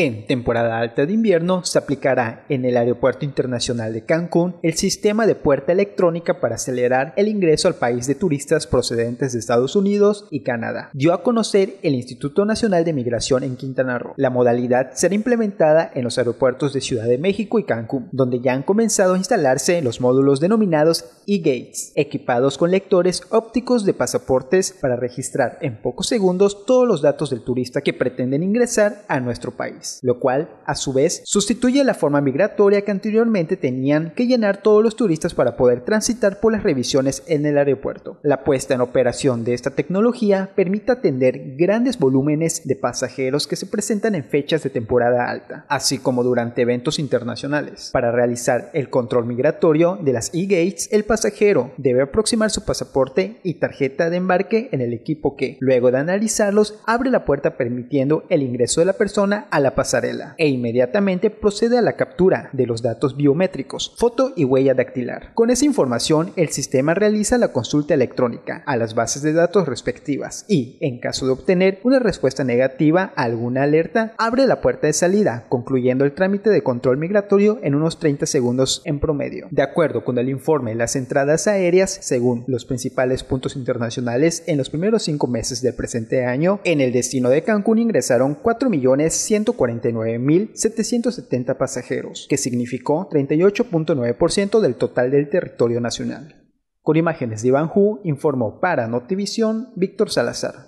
En temporada alta de invierno se aplicará en el Aeropuerto Internacional de Cancún el sistema de puerta electrónica para acelerar el ingreso al país de turistas procedentes de Estados Unidos y Canadá. Dio a conocer el Instituto Nacional de Migración en Quintana Roo. La modalidad será implementada en los aeropuertos de Ciudad de México y Cancún, donde ya han comenzado a instalarse los módulos denominados e-gates, equipados con lectores ópticos de pasaportes para registrar en pocos segundos todos los datos del turista que pretenden ingresar a nuestro país lo cual, a su vez, sustituye la forma migratoria que anteriormente tenían que llenar todos los turistas para poder transitar por las revisiones en el aeropuerto. La puesta en operación de esta tecnología permite atender grandes volúmenes de pasajeros que se presentan en fechas de temporada alta, así como durante eventos internacionales. Para realizar el control migratorio de las e-gates, el pasajero debe aproximar su pasaporte y tarjeta de embarque en el equipo que, luego de analizarlos, abre la puerta permitiendo el ingreso de la persona a la pasarela e inmediatamente procede a la captura de los datos biométricos, foto y huella dactilar. Con esa información, el sistema realiza la consulta electrónica a las bases de datos respectivas y, en caso de obtener una respuesta negativa a alguna alerta, abre la puerta de salida, concluyendo el trámite de control migratorio en unos 30 segundos en promedio. De acuerdo con el informe, las entradas aéreas, según los principales puntos internacionales, en los primeros cinco meses del presente año, en el destino de Cancún ingresaron 4.140.000 49.770 pasajeros, que significó 38.9% del total del territorio nacional. Con imágenes de Iván Hu, informó para Notivisión Víctor Salazar.